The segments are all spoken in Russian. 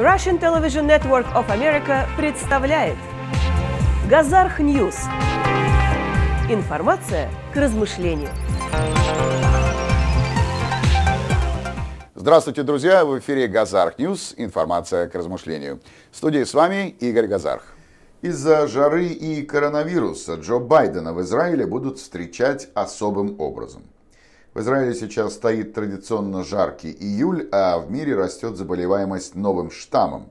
Russian Television Network of America представляет Газарх Ньюс. Информация к размышлению. Здравствуйте, друзья! В эфире Газарх Ньюс. Информация к размышлению. В студии с вами Игорь Газарх. Из-за жары и коронавируса Джо Байдена в Израиле будут встречать особым образом – в Израиле сейчас стоит традиционно жаркий июль, а в мире растет заболеваемость новым штаммом.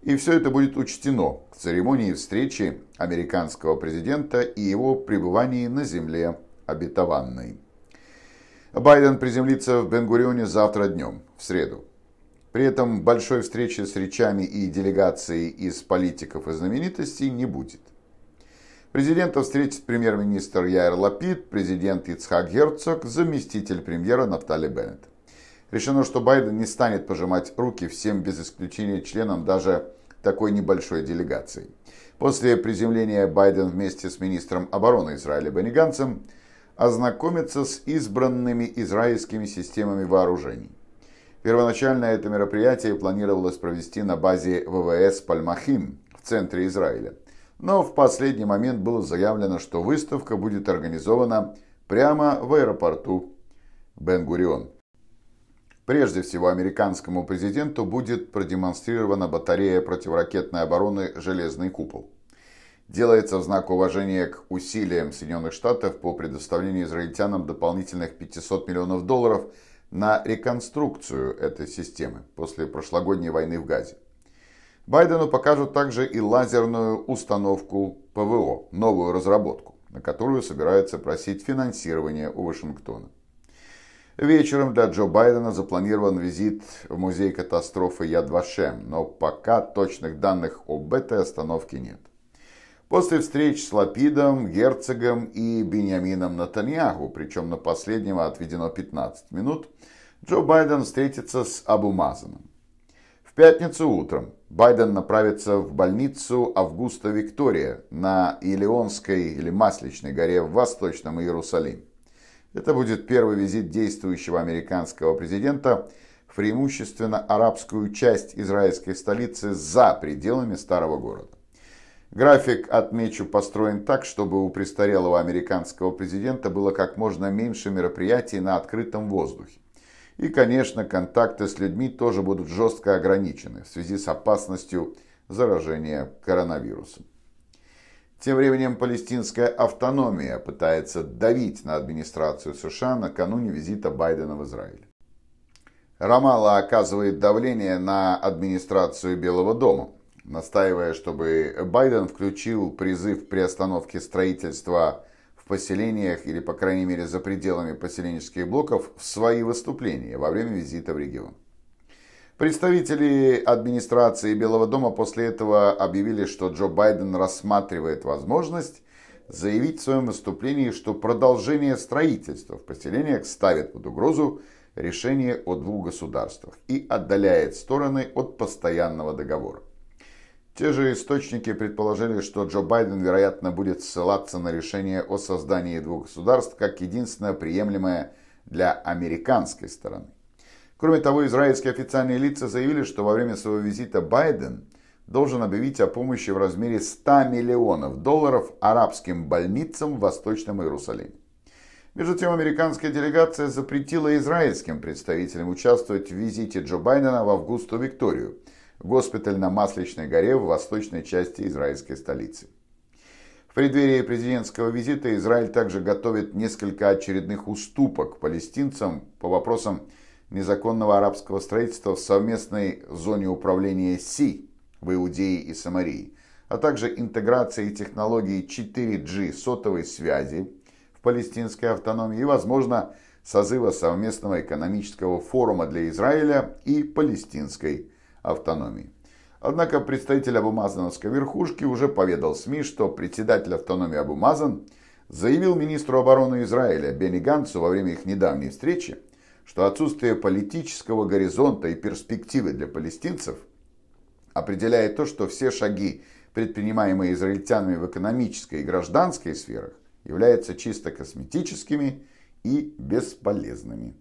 И все это будет учтено в церемонии встречи американского президента и его пребывании на земле обетованной. Байден приземлится в Бенгурионе завтра днем, в среду. При этом большой встречи с речами и делегацией из политиков и знаменитостей не будет. Президента встретит премьер-министр Яир Лапид, президент Ицхак Герцог, заместитель премьера Нафтали Беннет. Решено, что Байден не станет пожимать руки всем без исключения членам даже такой небольшой делегации. После приземления Байден вместе с министром обороны Израиля Бенни ознакомится с избранными израильскими системами вооружений. Первоначально это мероприятие планировалось провести на базе ВВС Пальмахим в центре Израиля – но в последний момент было заявлено, что выставка будет организована прямо в аэропорту Бен-Гурион. Прежде всего, американскому президенту будет продемонстрирована батарея противоракетной обороны «Железный купол». Делается в знак уважения к усилиям Соединенных Штатов по предоставлению израильтянам дополнительных 500 миллионов долларов на реконструкцию этой системы после прошлогодней войны в Газе. Байдену покажут также и лазерную установку ПВО, новую разработку, на которую собираются просить финансирование у Вашингтона. Вечером для Джо Байдена запланирован визит в музей катастрофы Ядвашем, но пока точных данных об этой остановке нет. После встреч с Лапидом, Герцогом и Беньямином Натаньяху, причем на последнего отведено 15 минут, Джо Байден встретится с Абу Абумазаном. В пятницу утром Байден направится в больницу Августа Виктория на Илионской или Масличной горе в Восточном Иерусалиме. Это будет первый визит действующего американского президента в преимущественно арабскую часть израильской столицы за пределами старого города. График, отмечу, построен так, чтобы у престарелого американского президента было как можно меньше мероприятий на открытом воздухе. И, конечно, контакты с людьми тоже будут жестко ограничены в связи с опасностью заражения коронавирусом. Тем временем палестинская автономия пытается давить на администрацию США накануне визита Байдена в Израиль. Рамала оказывает давление на администрацию Белого дома, настаивая, чтобы Байден включил призыв при остановке строительства в поселениях или, по крайней мере, за пределами поселенческих блоков в свои выступления во время визита в регион. Представители администрации Белого дома после этого объявили, что Джо Байден рассматривает возможность заявить в своем выступлении, что продолжение строительства в поселениях ставит под угрозу решение о двух государствах и отдаляет стороны от постоянного договора. Те же источники предположили, что Джо Байден, вероятно, будет ссылаться на решение о создании двух государств как единственное приемлемое для американской стороны. Кроме того, израильские официальные лица заявили, что во время своего визита Байден должен объявить о помощи в размере 100 миллионов долларов арабским больницам в Восточном Иерусалиме. Между тем, американская делегация запретила израильским представителям участвовать в визите Джо Байдена в августу Викторию – госпиталь на Масличной горе в восточной части израильской столицы. В преддверии президентского визита Израиль также готовит несколько очередных уступок палестинцам по вопросам незаконного арабского строительства в совместной зоне управления Си в Иудее и Самарии, а также интеграции технологий 4G сотовой связи в палестинской автономии и, возможно, созыва совместного экономического форума для Израиля и палестинской автономии. Однако представитель Абумазановской верхушки уже поведал СМИ, что председатель автономии Абумазан заявил министру обороны Израиля Бенни Гантсу во время их недавней встречи, что отсутствие политического горизонта и перспективы для палестинцев определяет то, что все шаги, предпринимаемые израильтянами в экономической и гражданской сферах, являются чисто косметическими и бесполезными.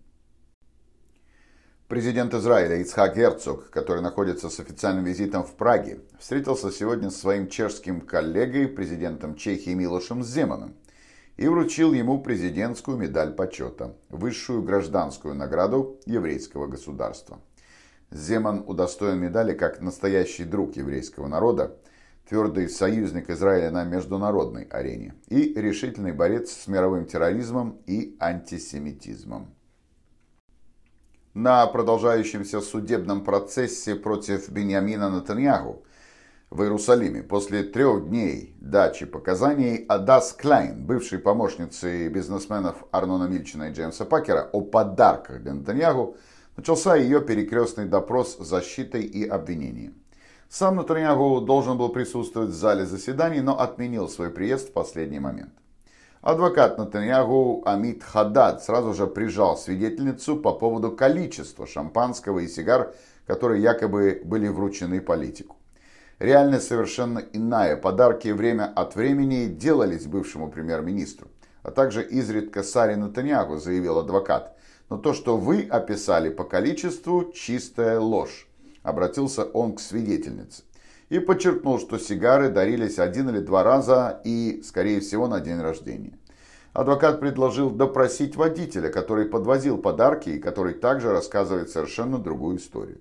Президент Израиля Ицхак Герцог, который находится с официальным визитом в Праге, встретился сегодня с своим чешским коллегой, президентом Чехии Милошем Земаном, и вручил ему президентскую медаль почета, высшую гражданскую награду еврейского государства. Земан удостоен медали как настоящий друг еврейского народа, твердый союзник Израиля на международной арене и решительный борец с мировым терроризмом и антисемитизмом на продолжающемся судебном процессе против Беньямина Натаньягу в Иерусалиме после трех дней дачи показаний Адас Клайн, бывшей помощницы бизнесменов Арнона Мильчина и Джеймса Пакера, о подарках для Натаньягу, начался ее перекрестный допрос с защитой и обвинением. Сам Натаньягу должен был присутствовать в зале заседаний, но отменил свой приезд в последний момент. Адвокат Натаньягу Амит Хадад сразу же прижал свидетельницу по поводу количества шампанского и сигар, которые якобы были вручены политику. Реальность совершенно иная. Подарки время от времени делались бывшему премьер-министру. А также изредка Сари Натаньягу, заявил адвокат. Но то, что вы описали по количеству, чистая ложь. Обратился он к свидетельнице и подчеркнул, что сигары дарились один или два раза и, скорее всего, на день рождения. Адвокат предложил допросить водителя, который подвозил подарки и который также рассказывает совершенно другую историю.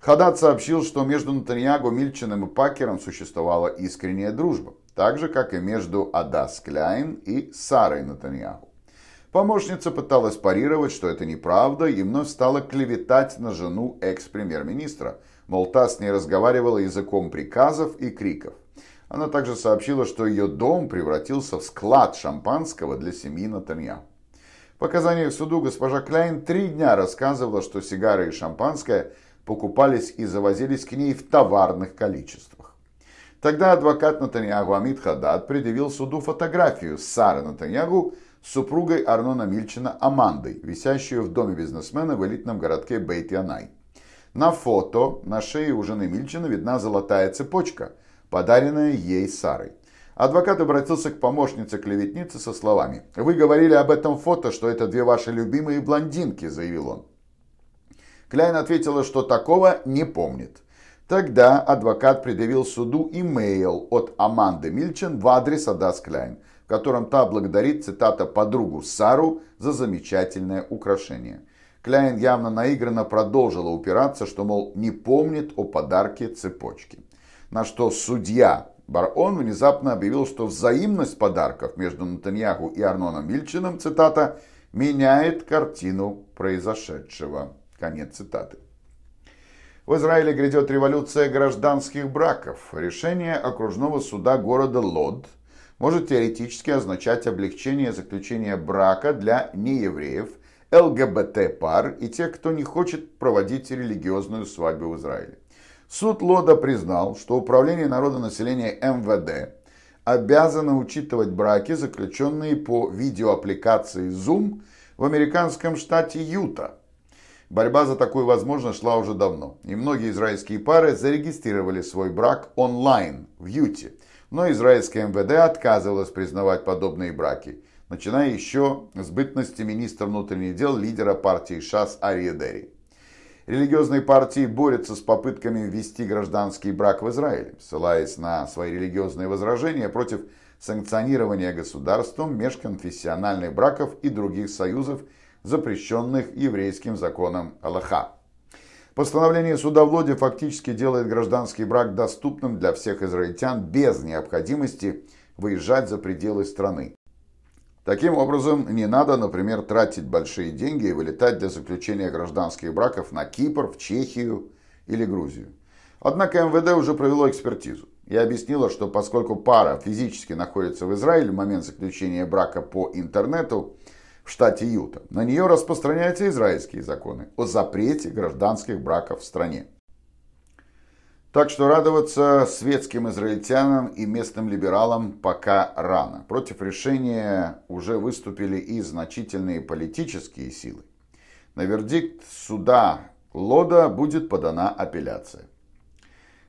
Хадат сообщил, что между Натаньягу, Мильчиным и Пакером существовала искренняя дружба, так же, как и между Адас Кляйн и Сарой Натаньягу. Помощница пыталась парировать, что это неправда, и вновь стала клеветать на жену экс-премьер-министра – Мол, с ней разговаривала языком приказов и криков. Она также сообщила, что ее дом превратился в склад шампанского для семьи Натанья. В показаниях суду госпожа Кляйн три дня рассказывала, что сигары и шампанское покупались и завозились к ней в товарных количествах. Тогда адвокат Натаньягу Амид Хадад предъявил суду фотографию Сары Натаньягу с супругой Арнона Мильчина Амандой, висящую в доме бизнесмена в элитном городке Бейт Янай. На фото на шее у жены Мильчина видна золотая цепочка, подаренная ей Сарой. Адвокат обратился к помощнице клеветницы со словами «Вы говорили об этом фото, что это две ваши любимые блондинки», – заявил он. Кляйн ответила, что такого не помнит. Тогда адвокат предъявил суду имейл от Аманды Мильчин в адрес Адас Кляйн, в котором та благодарит, цитата, подругу Сару за замечательное украшение. Кляйн явно наигранно продолжила упираться, что, мол, не помнит о подарке цепочки. На что судья Барон внезапно объявил, что взаимность подарков между Натаньяху и Арноном Мильчиным, цитата, «меняет картину произошедшего». Конец цитаты. В Израиле грядет революция гражданских браков. Решение окружного суда города Лод может теоретически означать облегчение заключения брака для неевреев – ЛГБТ-пар и тех, кто не хочет проводить религиозную свадьбу в Израиле. Суд Лода признал, что Управление народонаселения МВД обязано учитывать браки, заключенные по видеоаппликации Zoom в американском штате Юта. Борьба за такую возможность шла уже давно, и многие израильские пары зарегистрировали свой брак онлайн в Юте, но израильское МВД отказывалось признавать подобные браки – начиная еще с бытности министра внутренних дел лидера партии ШАС Ария Дери. Религиозные партии борются с попытками ввести гражданский брак в Израиле, ссылаясь на свои религиозные возражения против санкционирования государством межконфессиональных браков и других союзов, запрещенных еврейским законом Аллаха. Постановление суда в Лоде фактически делает гражданский брак доступным для всех израильтян без необходимости выезжать за пределы страны. Таким образом, не надо, например, тратить большие деньги и вылетать для заключения гражданских браков на Кипр, в Чехию или Грузию. Однако МВД уже провело экспертизу и объяснило, что поскольку пара физически находится в Израиле в момент заключения брака по интернету в штате Юта, на нее распространяются израильские законы о запрете гражданских браков в стране. Так что радоваться светским израильтянам и местным либералам пока рано. Против решения уже выступили и значительные политические силы. На вердикт суда Лода будет подана апелляция.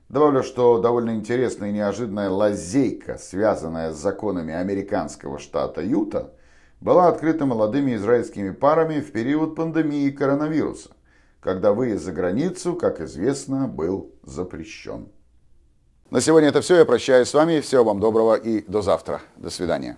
Добавлю, что довольно интересная и неожиданная лазейка, связанная с законами американского штата Юта, была открыта молодыми израильскими парами в период пандемии коронавируса когда выезд за границу, как известно, был запрещен. На сегодня это все. Я прощаюсь с вами. Всего вам доброго и до завтра. До свидания.